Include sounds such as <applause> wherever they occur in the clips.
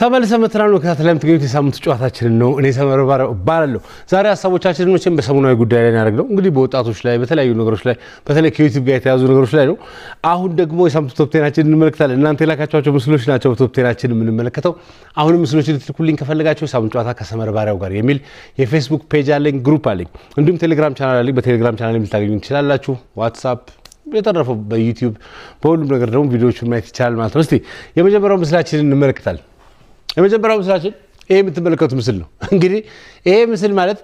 ተመልሰ መተናል ነው ከታተል የምትገኙት የሳምንቱ ጨዋታችንን ነው። እኔ ሰመረ እባላለሁ። ዛሬ ሀሳቦቻችንን መቼም በሰሙናዊ ጉዳይ ላይ ያደርግነው እንግዲህ በወጣቶች ላይ በተለያዩ ነገሮች ላይ በተለይ ከዩቲዩብ ጋር የተያዙ ነገሮች ላይ ነው። አሁን ደግሞ የሳምንቱ ቶፕቴናችን እንመለከታለን። እናንተ የላካቸኋቸው ምስሎች ናቸው በቶፕቴናችን የምንመለከተው። አሁንም ምስሎች ልትልኩልኝ ከፈለጋቸው የሳምንቱ ጨዋታ ከሰመረ ባሪያው ጋር የሚል የፌስቡክ ፔጅ አለኝ፣ ግሩፕ አለኝ፣ እንዲሁም ቴሌግራም ቻናል አለኝ። በቴሌግራም ቻናል ልታገኙ ትችላላችሁ። ዋትሳፕ የተረፈው በዩቲዩብ በሁሉም ነገር ደግሞ ቪዲዮዎቹን ማየት ይቻላል ማለት ነው። እስቲ የመጀመሪያው ምስላችንን እንመለከታለን። የመጀመሪያው ምስላችን ይህ የምትመለከቱ ምስል ነው። <laughs> እንግዲህ ይሄ ምስል ማለት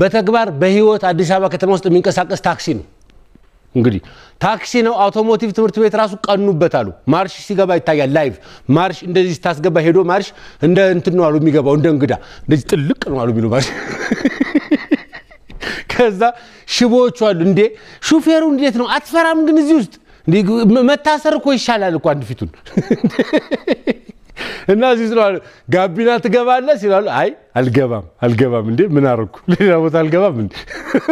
በተግባር በህይወት አዲስ አበባ ከተማ ውስጥ የሚንቀሳቀስ ታክሲ ነው። እንግዲህ ታክሲ ነው። አውቶሞቲቭ ትምህርት ቤት ራሱ ቀኑበት አሉ። ማርሽ ሲገባ ይታያል። ላይቭ ማርሽ እንደዚህ ስታስገባ ሄዶ ማርሽ እንደ እንትን ነው አሉ የሚገባው እንደ እንግዳ እንደዚህ ጥልቅ ነው አሉ የሚሉ ማርሽ። <laughs> ከዛ ሽቦዎቹ አሉ። እንዴ ሹፌሩ እንዴት ነው አትፈራም? ግን እዚህ ውስጥ መታሰር እኮ ይሻላል እኮ አንድ ፊቱን <laughs> እና እዚህ ስለዋል ጋቢና ትገባለ ሲላሉ አይ አልገባም አልገባም እንዴ ምን አረኩ <laughs> ሌላ ቦታ አልገባም እንዴ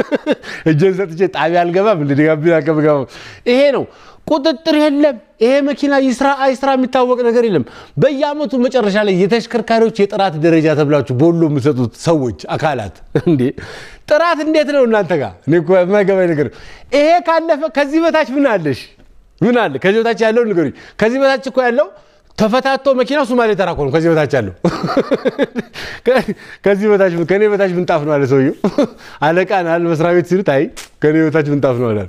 <laughs> እጄን ሰጥቼ ጣቢያ አልገባም እንዴ ጋቢና ከምገባም ይሄ ነው ቁጥጥር የለም ይሄ መኪና ይስራ አይስራ የሚታወቅ ነገር የለም በየአመቱ መጨረሻ ላይ የተሽከርካሪዎች የጥራት ደረጃ ተብላችሁ ቦሎ የምሰጡት ሰዎች አካላት <laughs> እንዴ ጥራት እንዴት ነው እናንተ ጋር እኔ የማይገባኝ ነገር ይሄ ካለፈ ከዚህ በታች ምን አለሽ ምን አለ ከዚህ በታች ያለው ንገሩኝ ከዚህ በታች እኮ ያለው ተፈታቶ መኪና ሶማሌ ተራ እኮ ነው። ከዚህ በታች አለው <laughs> ከዚህ በታች ከኔ በታች ምንጣፍ ነው አለ ሰውዬው። <laughs> አለቃ ናል መስሪያ ቤት ሲሉት አይ ከኔ በታች ምንጣፍ ነው አላል።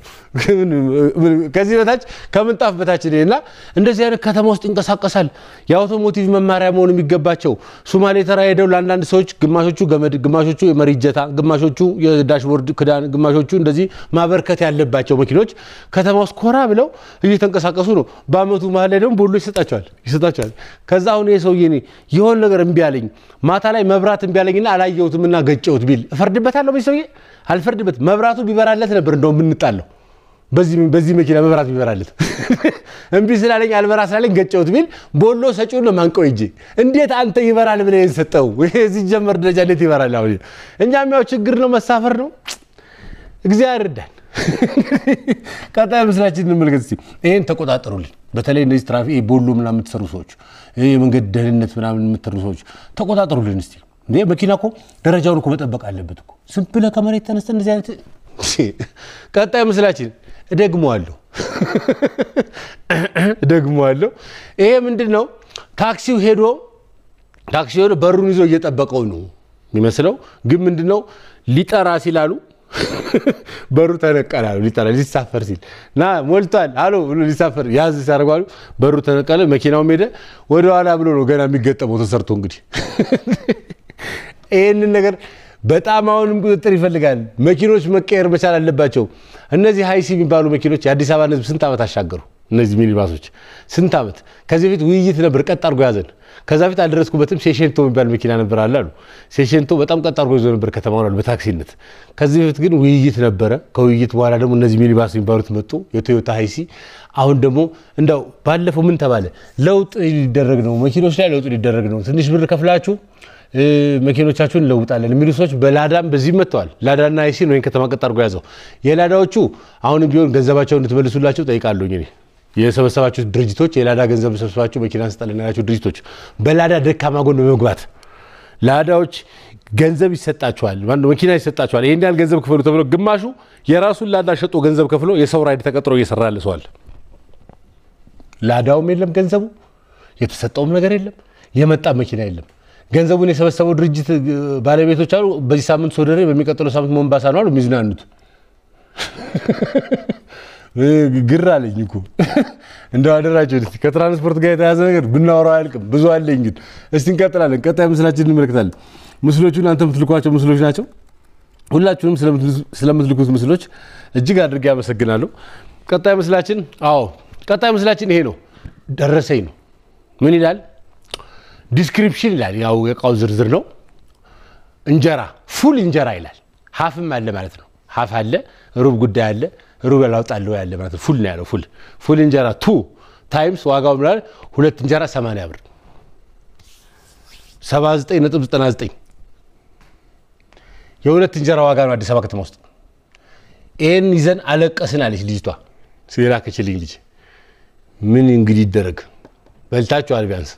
ከዚህ በታች ከምንጣፍ በታች ነውና እንደዚህ አይነት ከተማ ውስጥ ይንቀሳቀሳል። የአውቶሞቲቭ መማሪያ መሆን የሚገባቸው ሱማሌ ተራ ሄደው ለአንዳንድ ሰዎች ግማሾቹ ገመድ፣ ግማሾቹ የመሪ እጀታ ግማሾቹ የዳሽቦርድ ክዳን፣ ግማሾቹ እንደዚህ ማበርከት ያለባቸው መኪኖች ከተማ ውስጥ ኮራ ብለው እየተንቀሳቀሱ ነው። በአመቱ መሀል ላይ ደግሞ ቦሎ ይሰጣቸዋል ይሰጣቸዋል። ከዛ አሁን ይሄ ሰውዬ የሆን ነገር እምቢ አለኝ ማታ ላይ መብራት እምቢ አለኝና ገጨውት ገጨሁት ቢል እፈርድበታለሁ ሰውዬ አልፈርድበት። መብራቱ ቢበራለት ነበር እንደውም ብንጣለው በዚህ መኪና መብራት ቢበራለት <laughs> እምቢ ስላለኝ አልበራ ስላለኝ ገጨሁት ቢል ቦሎ ሰጪውን ነው ማንቀው እጄ እንዴት አንተ ይበራል ብለህ ሰጠው? እዚህ ጀመር ደረጃ እንዴት ይበራል? አሁን እኛም ያው ችግር ነው መሳፈር ነው። እግዚአብሔር ይርዳን። <laughs> ቀጣይ ምስላችን እንመልከት እስኪ። ይህን ተቆጣጠሩልን። በተለይ እነዚህ ትራፊክ ቦሎ ምናምን የምትሰሩ ሰዎች፣ የመንገድ ደህንነት ምናምን የምትሰሩ ሰዎች ተቆጣጠሩልን እስኪ። እንዴ መኪና እኮ ደረጃውን እኮ መጠበቅ አለበት እኮ። ዝም ብለህ ከመሬት ተነስተህ እንደዚህ አይነት <laughs> ቀጣይ ምስላችን እደግመዋለሁ <laughs> እደግመዋለሁ። ይሄ ምንድን ነው? ታክሲው ሄዶ ታክሲው ሄዶ በሩን ይዞ እየጠበቀው ነው የሚመስለው፣ ግን ምንድን ነው ሊጠራ ሲላሉ <laughs> በሩ ተነቀላሉ። ሊጠራ ሊሳፈር ሲል ና ሞልቷል አሎ ብሎ ሊሳፈር ያዝ ሲያደርጓሉ በሩ ተነቀለ፣ መኪናውም ሄደ። ወደኋላ ብሎ ነው ገና የሚገጠመው ተሰርቶ እንግዲህ ይህንን ነገር በጣም አሁንም ቁጥጥር ይፈልጋል። መኪኖች መቀየር መቻል አለባቸው። እነዚህ ሀይሲ የሚባሉ መኪኖች የአዲስ አበባን ህዝብ ስንት ዓመት አሻገሩ? እነዚህ ሚኒባሶች ስንት ዓመት ከዚህ በፊት ውይይት ነበር፣ ቀጥ አድርጎ ያዘን። ከዛ ፊት አልደረስኩበትም። ሴሸንቶ የሚባል መኪና ነበር አለ አሉ። ሴሼንቶ በጣም ቀጥ አድርጎ ይዞ ነበር ከተማ አሉ በታክሲነት። ከዚህ በፊት ግን ውይይት ነበረ። ከውይይት በኋላ ደግሞ እነዚህ ሚኒባስ የሚባሉት መጡ፣ የቶዮታ ሀይሲ። አሁን ደግሞ እንዳው ባለፈው ምን ተባለ? ለውጥ ሊደረግ ነው፣ መኪኖች ላይ ለውጥ ሊደረግ ነው። ትንሽ ብር ከፍላችሁ መኪኖቻችሁን እንለውጣለን የሚሉ ሰዎች በላዳም በዚህ መጥተዋል። ላዳና አይሲን ወይም ከተማ ቀጥ አድርጎ ያዘው የላዳዎቹ አሁንም ቢሆን ገንዘባቸው እንድትመልሱላቸው ጠይቃለሁኝ እኔ የሰበሰባችሁ ድርጅቶች የላዳ ገንዘብ ሰብሰባችሁ መኪና ስጠለን ያላችሁ ድርጅቶች በላዳ ደካማ ጎን በመግባት ላዳዎች ገንዘብ ይሰጣችኋል፣ መኪና ይሰጣቸዋል። ይህን ያህል ገንዘብ ክፈሉ ተብሎ ግማሹ የራሱን ላዳ ሸጦ ገንዘብ ከፍሎ የሰው ራይድ ተቀጥሮ እየሰራ ያለ ሰዋል። ላዳውም የለም ገንዘቡ የተሰጠውም ነገር የለም የመጣ መኪና የለም። ገንዘቡን የሰበሰበው ድርጅት ባለቤቶች አሉ። በዚህ ሳምንት ሶደሬ፣ በሚቀጥለው ሳምንት ሞንባሳ ነው አሉ የሚዝናኑት። <laughs> ግር አለኝ እኮ <laughs> እንደው አደራቸው። ከትራንስፖርት ጋር የተያዘ ነገር ብናወራው አያልቅም፣ ብዙ አለኝ። ግን እስቲ እንቀጥላለን። ቀጣይ ምስላችን እንመለከታለን። ምስሎቹን አንተ የምትልኳቸው ምስሎች ናቸው። ሁላችሁንም ስለምትልኩት ምስሎች እጅግ አድርጌ አመሰግናለሁ። ቀጣይ ምስላችን አዎ፣ ቀጣይ ምስላችን ይሄ ነው። ደረሰኝ ነው። ምን ይላል? ዲስክሪፕሽን ይላል። ያው የእቃው ዝርዝር ነው። እንጀራ ፉል እንጀራ ይላል። ሀፍም አለ ማለት ነው። ሀፍ አለ፣ ሩብ ጉዳይ አለ፣ ሩብ ያላውጣለው ያለ ማለት ነው። ፉል ነው ያለው። ፉል ፉል እንጀራ ቱ ታይምስ ዋጋው ምላል ሁለት እንጀራ 80 ብር 79.99 የሁለት እንጀራ ዋጋ ነው አዲስ አበባ ከተማ ውስጥ። ይህን ይዘን አለቀስን አለች ልጅቷ ስለላከችልኝ ልጅ። ምን እንግዲህ ይደረግ። በልታችኋል ቢያንስ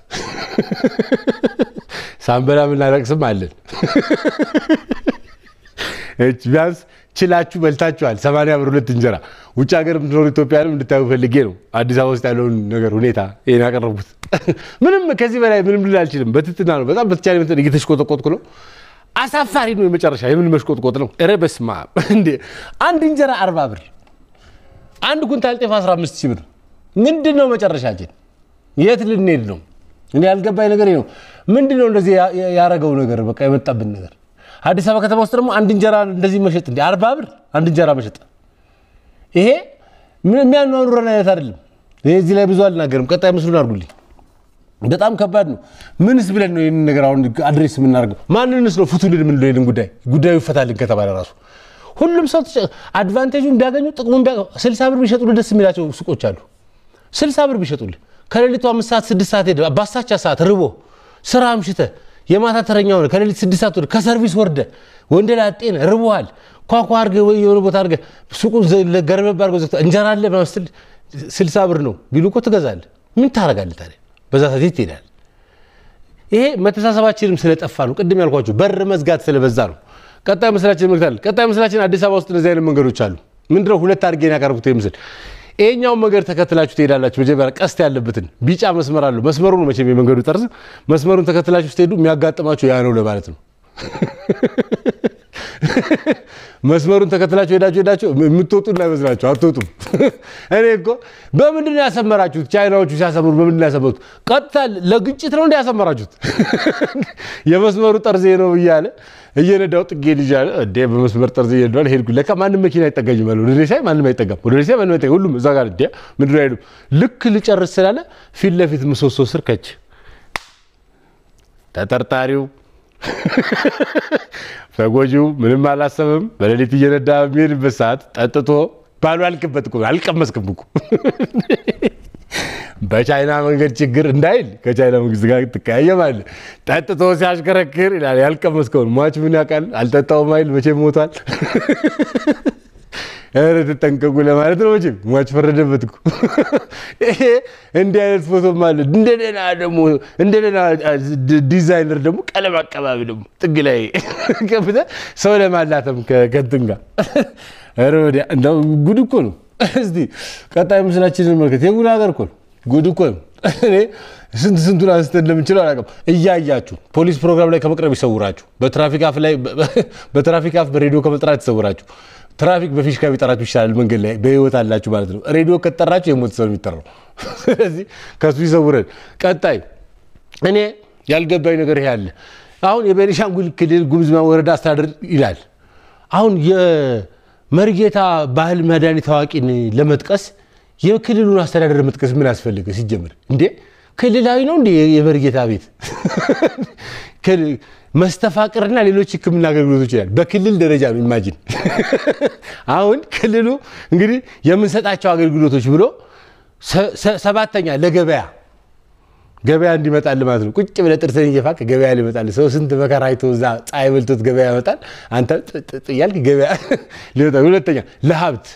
<laughs> ሳንበላ ስም አለን። <laughs> ቢያንስ ችላችሁ በልታችኋል። ሰማንያ ብር ሁለት እንጀራ። ውጭ ሀገር የምትኖሩ ኢትዮጵያንም እንድታዩ ፈልጌ ነው። አዲስ አበባ ውስጥ ያለውን ነገር ሁኔታ ይህን ያቀረቡት <laughs> ምንም ከዚህ በላይ ምንም ልል አልችልም። በትትና ነው። በጣም በተቻለ መጠን እየተሽቆጠቆጥኩ ነው። አሳፋሪ ነው። የመጨረሻ የምን መሽቆጥቆጥ ነው? ኧረ በስመ አብ! እንዴ አንድ እንጀራ አርባ ብር፣ አንድ ኩንታል ጤፍ 15 ሺህ ብር። ምንድን ነው መጨረሻችን? የት ልንሄድ ነው? እኔ ያልገባኝ ነገር ነው ምንድን ነው እንደዚህ ያረገው ነገር በቃ የመጣብን ነገር። አዲስ አበባ ከተማ ውስጥ ደግሞ አንድ እንጀራ እንደዚህ መሸጥ እንደ አርባ ብር አንድ እንጀራ መሸጥ፣ ይሄ የሚያኗኑረን አይነት አይደለም። እዚህ ላይ ብዙ አልናገርም። ቀጣይ ምስሉን አድርጉልኝ። በጣም ከባድ ነው። ምንስ ብለን ነው ይህንን ነገር አሁን አድሬስ የምናደርገው? ማንንስ ነው ፍቱልን የምንለው? ጉዳይ ጉዳዩ ይፈታልን ከተባለ ራሱ ሁሉም ሰው አድቫንቴጁን ቢያገኙ ጥቅሙን ቢያገኙ ስልሳ ብር ቢሸጡልህ ደስ የሚላቸው ሱቆች አሉ። ስልሳ ብር ቢሸጡልህ ከሌሊቱ አምስት ሰዓት ስድስት ሰዓት ሄደ ባሳቻ ሰዓት ርቦ ስራ አምሽተ የማታ ተረኛ ሆነ ከሌሊት ስድስት ሰዓት ወደ ከሰርቪስ ወርደ ወንደ ላጤን ርቦሃል ኳኳ አርገ ወይ የሆነ ቦታ አርገ ሱቁ ገረበብ አርገ ዘግቶ እንጀራ አለ ስል ስልሳ ብር ነው ቢሉ እኮ ትገዛለህ። ምን ታረጋለህ ታዲያ? በዛ ሰዓት ትሄዳለህ። ይሄ መተሳሰባችንም ስለጠፋ ነው። ቅድም ያልኳቸው በር መዝጋት ስለበዛ ነው። ቀጣይ ምስላችን ቀጣይ ምስላችን አዲስ አበባ ውስጥ እነዚህ አይነት መንገዶች አሉ። ምንድነው ሁለት አድርጌ ያቀርቡት ምስል ይሄኛውን መንገድ ተከትላችሁ ትሄዳላችሁ። መጀመሪያ ቀስት ያለበትን ቢጫ መስመር አለው። መስመሩ ነው መቼም የመንገዱ ጠርዝ። መስመሩን ተከትላችሁ ስትሄዱ የሚያጋጥማችሁ ያ ነው ለማለት ነው። <laughs> መስመሩን ተከትላችሁ ሄዳችሁ ሄዳችሁ የምትወጡ እንዳይመስላችሁ አትወጡም። <laughs> እኔ እኮ በምንድን ነው ያሰመራችሁት? ቻይናዎቹ ሲያሰምሩ በምንድን ነው ያሰመሩት? ቀጥታ ለግጭት ነው እንደ ያሰመራችሁት። <laughs> የመስመሩ ጠርዜ ነው እያለ እየነዳው ጥጌ ልጅ አለ እንዴ በመስመር ጠርዝ እየነዳል ሄድኩ። ለካ ማንም መኪና አይጠጋኝም አለ ወደ ሬሳይ ማንም አይጠጋም፣ ወደ ሬሳይ ማንም አይጠጋም። ሁሉም እዛ ጋር እንዴ ምንድን ነው አይሄዱም። ልክ ልጨርስ ስላለ ፊት ለፊት ምሰሶ ስር ከች ተጠርጣሪው ተጎጂው <laughs> ምንም አላሰብም። በሌሊት እየነዳ በሚሄድበት ሰዓት ጠጥቶ ባሉ አልቅበት እኮ አልቀመስክም <laughs> እኮ በቻይና መንገድ ችግር እንዳይል ከቻይና መንግስት ጋር ትቀያየማለህ። ጠጥቶ ሲያሽከረክር ይላል ያልቀመስከውን ሟች ምን ያውቃል? አልጠጣውም አይል መቼ ሞቷል። <laughs> ኧረ ተጠንቀቁ ለማለት ነው። መቼም ሟች ፈረደበት እኮ ይሄ እንዲህ አይነት ፎቶም አለ። እንደገና ደግሞ እንደገና ዲዛይነር ደግሞ ቀለም አቀባቢ ደግሞ ጥግ ላይ <laughs> ከፍተህ ሰው ለማላተም ከእንትን ጋር <laughs> እንደው ጉድ እኮ ነው። እስኪ ቀጣይ ምስላችን መልከት። የጉድ ሀገር እኮ ነው። ጉድ እኮ ነው። ስንት ስንቱን አንስተን እንደምንችለው አላውቅም። እያያችሁ ፖሊስ ፕሮግራም ላይ ከመቅረብ ይሰውራችሁ። በትራፊክ አፍ ላይ <laughs> በትራፊክ አፍ በሬዲዮ ከመጥራት ይሰውራችሁ። ትራፊክ በፊሽካ ቢጠራችሁ ይሻላል። መንገድ ላይ በህይወት አላችሁ ማለት ነው። ሬዲዮ ከጠራችሁ የሞት ሰው የሚጠራው <laughs> ስለዚህ ከሱ ይሰውረን። ቀጣይ እኔ ያልገባኝ ነገር ይሄ አለ። አሁን የቤኒሻንጉል ክልል ጉሙዝ ወረዳ አስተዳደር ይላል። አሁን የመርጌታ ባህል መድኃኒት ታዋቂን ለመጥቀስ የክልሉን አስተዳደር መጥቀስ ምን አስፈልገ ሲጀምር እንዴ? ክልላዊ ነው እንዴ? የበርጌታ ቤት <laughs> መስተፋቅርና ሌሎች ሕክምና አገልግሎቶች ይላል። በክልል ደረጃ ነው። ኢማጂን <laughs> አሁን ክልሉ እንግዲህ የምንሰጣቸው አገልግሎቶች ብሎ ሰባተኛ ለገበያ ገበያ እንዲመጣል ማለት ነው። ቁጭ ብለህ ጥርስህን እየፋቅ ገበያ ሊመጣል ሰው ስንት መከራ አይቶ እዛ ፀሐይ በልቶት ገበያ ያመጣል። አንተ ጥያልክ ገበያ <laughs> ሊመጣል። ሁለተኛ ለሀብት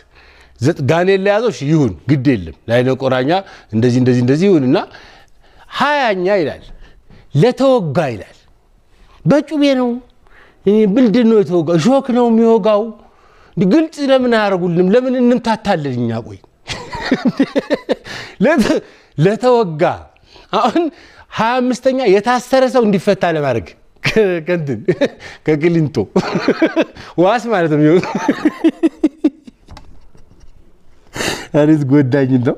ጋኔን ለያዘው ይሁን ግድ የለም ላይነ ቆራኛ እንደዚህ እንደዚህ እንደዚህ ይሁን እና ሀያኛ ይላል ለተወጋ ይላል። በጩቤ ነው ምንድን ነው የተወጋ? ሾክ ነው የሚወጋው። ግልጽ ለምን አያደርጉልንም? ለምን እንምታታለን እኛ? ቆይ ለተወጋ አሁን ሀያ አምስተኛ የታሰረ ሰው እንዲፈታ ለማድረግ ከንትን ከቅሊንጦ ዋስ ማለት ነው የሚሆን አሪት ጎዳኝ ነው።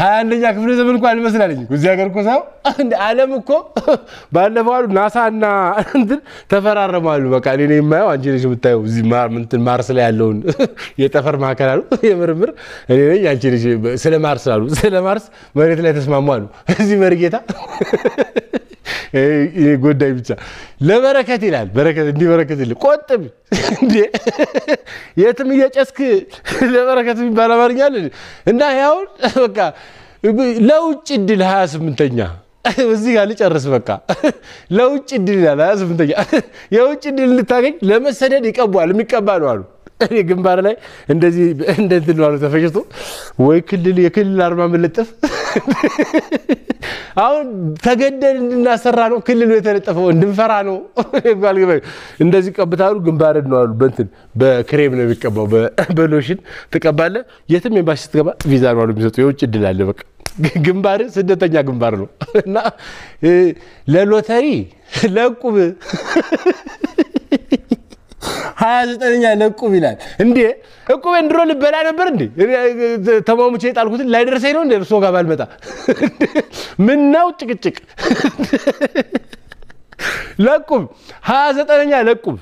ሀያ አንደኛ ክፍለ ዘመን እኮ አለኝ። እዚህ ሀገር እኮ ሰው እንደ አለም እኮ ባለፈው አሉ ናሳ እና እንትን ተፈራረሙ አሉ። በቃ እኔ የማየው አንቺ ነሽ የምታየው እዚህ ማርስ ላይ ያለውን የጠፈር ማዕከል አሉ <laughs> የምርምር እኔ ነኝ አንቺ ነሽ ስለ ማርስ አሉ። ስለ ማርስ መሬት ላይ ተስማሙ አሉ። እዚህ መርጌታ ጎዳይ ብቻ ለበረከት ይላል። በረከት እንዲህ በረከት ይል ቆጥብ እንዴ የትም እየጨስክ ለበረከት የሚባል አማርኛ እና ያሁን በቃ ለውጭ እድል ሀያ ስምንተኛ እዚህ ጋር ልጨርስ። በቃ ለውጭ እድል ይላል ሀያ ስምንተኛ የውጭ እድል እንድታገኝ ለመሰደድ ይቀቧል። የሚቀባ ነው አሉ ግንባር ላይ እንደዚህ እንደንትለዋሉ ተፈጭቶ ወይ ክልል የክልል አርማ መለጠፍ <laughs> አሁን ተገደን እንድናሰራ ነው ክልሉ የተለጠፈው፣ እንድንፈራ ነው። እንደዚህ ቀብታሉ ግንባር ነዋሉ በንትን በክሬም ነው የሚቀባው፣ <laughs> በሎሽን ትቀባለ። የትም ኤምባሲ ስትገባ ቪዛ ነው የሚሰጡ። የውጭ እድል አለ። በቃ <laughs> ግንባር ስደተኛ ግንባር ነው እና ለሎተሪ ለቁብ 29ኛ ለቁብ ይላል እንዴ! እቁብ እንድሮ ልበላ ነበር እንዴ? ተሟሙቼ የጣልኩትን ላይደርሰኝ ነው እንዴ? እርሶ ጋር ባልመጣ። ምናው ጭቅጭቅ ለቁብ 29ኛ ለቁብ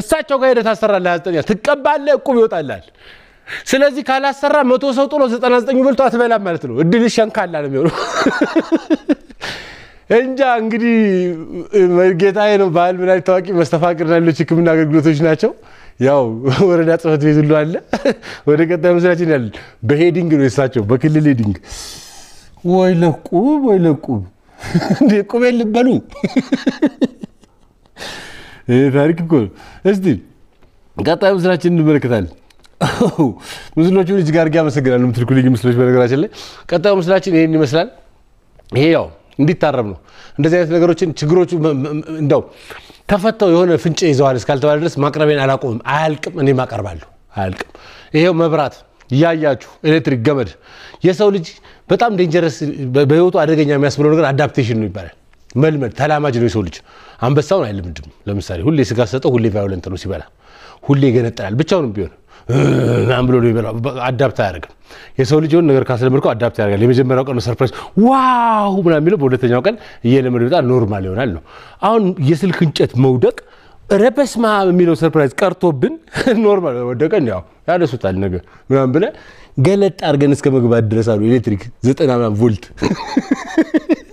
እሳቸው ጋር ሄደህ ታሰራለህ። 29ኛ ትቀባለህ፣ እቁብ ይወጣላል። ስለዚህ ካላሰራ መቶ ሰው ጥሎ 99 በልቶ አትበላም ማለት ነው። እድል ሸንካላ ነው የሚሆነው። እንጃ እንግዲህ ጌታዬ ነው። ባህል መድኃኒት ታዋቂ መስተፋቅርና ሌሎች ሕክምና አገልግሎቶች ናቸው። ያው <laughs> ወረዳ ጽሕፈት ቤት ሁሉ አለ። <laughs> ወደ ቀጣይ መስራችን ያለ በሄዲንግ ነው የሳቸው በክልል ሄዲንግ። ወይ ለቁብ ወይ ለቁብ <laughs> እንዴ ቁቤ ልበሉ ታሪክ እኮ እስቲ ቀጣይ ምስላችን እንመለከታለን። ምስሎቹን እጅግ አድርጌ አመሰግናለሁ። ምትልኩልኝ ምስሎች በነገራችን ላይ ቀጣዩ ምስላችን ይህን ይመስላል። ይሄ ያው እንዲታረም ነው። እንደዚህ አይነት ነገሮችን ችግሮቹ እንደው ተፈተው የሆነ ፍንጭ ይዘዋል እስካልተባለ ድረስ ማቅረቤን አላቆምም። አያልቅም፣ እኔም አቀርባለሁ። አያልቅም። ይሄው መብራት እያያችሁ ኤሌክትሪክ ገመድ። የሰው ልጅ በጣም ዴንጀረስ በህይወቱ አደገኛ የሚያስብለው ነገር አዳፕቴሽን ነው ይባላል። መልመድ፣ ተላማጅ ነው የሰው ልጅ። አንበሳውን አይለምድም። ለምሳሌ ሁሌ ስጋ ሰጠው፣ ሁሌ ቫዮለንት ነው ሲበላ፣ ሁሌ ይገነጠላል ብቻውንም ቢሆን ምናምን ብሎ አዳፕት አያደርግም። የሰው ልጅ የሆነ ነገር ካስለመድከው አዳፕት ያደርጋል። የመጀመሪያው ቀን ሰርፕራይዝ ዋው ምናምን የሚለው በሁለተኛው ቀን እየለመደ ይመጣል፣ ኖርማል ይሆናል ነው። አሁን የስልክ እንጨት መውደቅ ረበስማ የሚለው ሰርፕራይዝ ቀርቶብን <laughs> ኖርማል ወደቀን ያው ያነሱታል ነገር ምናምን ብለህ ገለጥ አድርገን እስከ መግባት ድረስ አሉ ኤሌክትሪክ ዘጠና ምናምን ቮልት <laughs>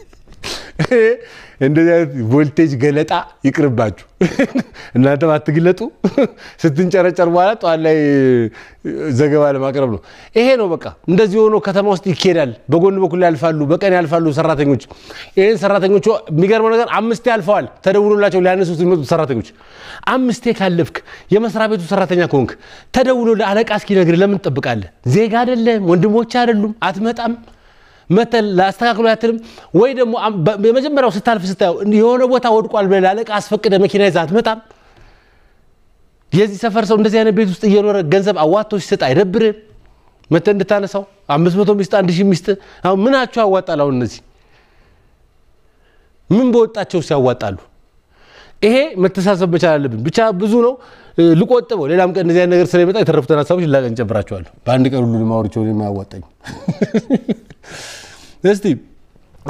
<laughs> እንደዚህ አይነት ቮልቴጅ ገለጣ ይቅርባችሁ። <laughs> እናንተም አትግለጡ። <laughs> ስትንጨረጨር በኋላ ጠዋት ላይ ዘገባ ለማቅረብ ነው። ይሄ ነው በቃ። እንደዚህ ሆኖ ከተማ ውስጥ ይካሄዳል። በጎን በኩል ያልፋሉ፣ በቀን ያልፋሉ ሰራተኞች። ይህን ሰራተኞች የሚገርመው ነገር አምስቴ አልፈዋል። ተደውሎላቸው ሊያነሱት የሚመጡት ሰራተኞች አምስቴ ካለፍክ የመስሪያ ቤቱ ሰራተኛ ከሆንክ ተደውሎ ለአለቃ እስኪነግር ለምን ትጠብቃለህ? ዜጋ አይደለም፣ ወንድሞች አይደሉም፣ አትመጣም መተን ላስተካክሎ አትልም ወይ ደግሞ የመጀመሪያው ስታልፍ ስታየው የሆነ ቦታ ወድቋል ብለህ ላለቃ አስፈቅደ መኪና ይዘህ አትመጣም። የዚህ ሰፈር ሰው እንደዚህ አይነት ቤት ውስጥ እየኖረ ገንዘብ አዋጥቶ ሲሰጥ አይደብርም? መተን እንድታነሳው አምስት መቶ ሚስጥ አንድ ሺህ ሚስጥ አሁን ምናቸው ያዋጣል? አሁን እነዚህ ምን በወጣቸው ሲያዋጣሉ? ይሄ መተሳሰብ መቻል አለብን። ብቻ ብዙ ነው ልቆጥበው። ሌላም ቀን እንደዚህ አይነት ነገር ስለሚመጣ የተረፉትን ሀሳቦች ሌላ ቀን እንጨምራቸዋለሁ። በአንድ ቀን ሁሉ ማወርቸው የማያዋጣኝ እስቲ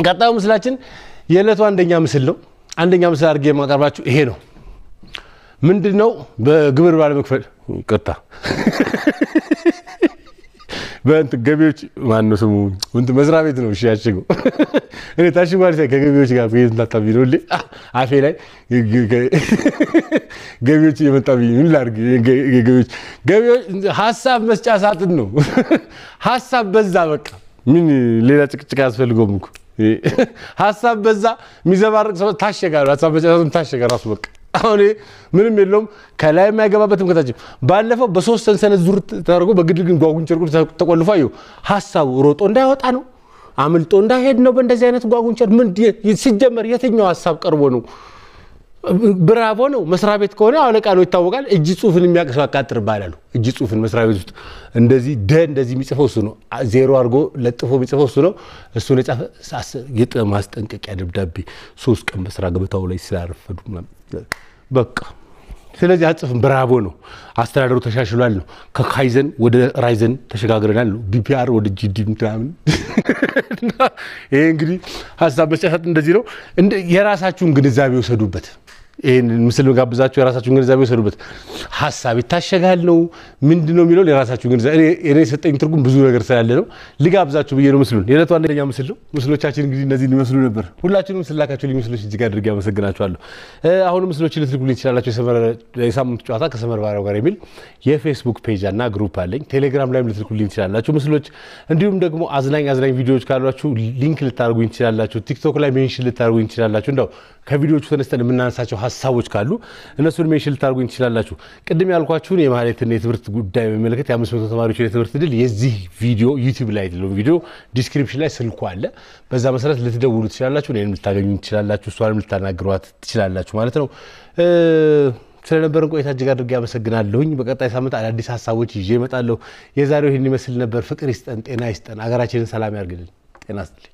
ቀጣዩ ምስላችን የዕለቱ አንደኛ ምስል ነው። አንደኛ ምስል አድርጌ የማቀርባችሁ ይሄ ነው። ምንድን ነው? በግብር ባለመክፈል ቅርታ በእንትን ገቢዎች ማነው ስሙ እንትን መስሪያ ቤት ነው። እሺ ያሽገው እኔ ታሽጓል ሳይ ከገቢዎች ጋር ቤት እንዳታብኝ ነው አፌ ላይ ገቢዎች እየመጣብኝ ምን ላድርግ? ገቢዎች ሀሳብ መስጫ ሳጥን ነው። ሀሳብ በዛ በቃ ምን ሌላ ጭቅጭቅ አያስፈልገውም እኮ <laughs> ሀሳብ በዛ የሚዘባርቅ ሰው ታሸጋሉ። ሀሳብ በዛ ታሸጋ ራሱ በቃ አሁን ምንም የለውም። ከላይ የማይገባበትም ከታችም ባለፈው በሶስት ሰንሰለት ዙር ተደርጎ በግድ ግን ጓጉንቸ ተቆልፎ አየሁ። ሀሳቡ ሮጦ እንዳይወጣ ነው አምልጦ እንዳይሄድ ነው። በእንደዚህ አይነት ጓጉንቸር ምን ሲጀመር የትኛው ሀሳብ ቀርቦ ነው ብራቮ ነው። መስሪያ ቤት ከሆነ አለቃ ነው ይታወቃል። እጅ ጽሁፍን የሚያውቅ ሰው አቃጥር ይባላሉ። እጅ ጽሁፍን መስሪያ ቤት ውስጥ እንደዚህ ደ እንደዚህ የሚጽፈው እሱ ነው። ዜሮ አድርጎ ለጥፎ የሚጽፈው እሱ ነው። እሱ ለጻፈ ማስጠንቀቂያ ደብዳቤ ሶስት ቀን በስራ ገበታው ላይ ስላረፈዱ በቃ ስለዚህ አጽፍም ብራቮ ነው። አስተዳደሩ ተሻሽሏል ነው። ከካይዘን ወደ ራይዘን ተሸጋግረናል ነው። ቢፒአር ወደ ጂዲ ምናምን። <laughs> ይሄ እንግዲህ ሀሳብ መስጫት እንደዚህ ነው። የራሳችሁን ግንዛቤ ውሰዱበት። ይህን ምስል ጋብዛችሁ የራሳችሁን ግንዛቤ ወሰዱበት። ሀሳብ ይታሸጋል ነው ምንድን ነው የሚለውን የራሳችሁ ግንዛቤ። እኔ የሰጠኝ ትርጉም ብዙ ነገር ስላለ ነው ልጋብዛችሁ ብዬ ነው ምስሉን። የዕለቱ አንደኛ ምስል ነው። ምስሎቻችን እንግዲህ እነዚህ ሊመስሉ ነበር። ሁላችሁንም ስላካችሁ ልኝ ምስሎች እጅግ አድርጌ አመሰግናችኋለሁ። አሁንም ምስሎች ልትልኩልኝ ትችላላችሁ። የሳምንቱ ጨዋታ ከሰመር ባሪያው ጋር የሚል የፌስቡክ ፔጅ እና ግሩፕ አለኝ። ቴሌግራም ላይም ልትልኩልኝ ትችላላችሁ ምስሎች። እንዲሁም ደግሞ አዝናኝ አዝናኝ ቪዲዮዎች ካሏችሁ ሊንክ ልታደርጉኝ ትችላላችሁ። ቲክቶክ ላይ ሜንሽን ልታደርጉኝ ትችላላችሁ። እንደው ከቪዲዮቹ ተነስተን የምናነሳቸው ሀሳቦች ካሉ እነሱን ሜንሽን ልታደርጉኝ ትችላላችሁ። ቅድም ያልኳችሁን የማህሌትን የትምህርት ጉዳይ በሚመለከት የአምስት መቶ ተማሪዎችን የትምህርት ድል የዚህ ቪዲዮ ዩቲዩብ ላይ ያለውን ቪዲዮ ዲስክሪፕሽን ላይ ስልኩ አለ። በዛ መሰረት ልትደውሉ ትችላላችሁ፣ እኔንም ልታገኙ ትችላላችሁ፣ እሷንም ልታናግሯት ትችላላችሁ ማለት ነው። ስለነበረን ቆይታ እጅግ አድርጌ አመሰግናለሁኝ። በቀጣይ ሳምንት አዳዲስ ሀሳቦች ይዤ እመጣለሁ። የዛሬው ይህን ይመስል ነበር። ፍቅር ይስጠን፣ ጤና ይስጠን፣ ሀገራችንን ሰላም ያርግልን። ጤና ይስጥልኝ።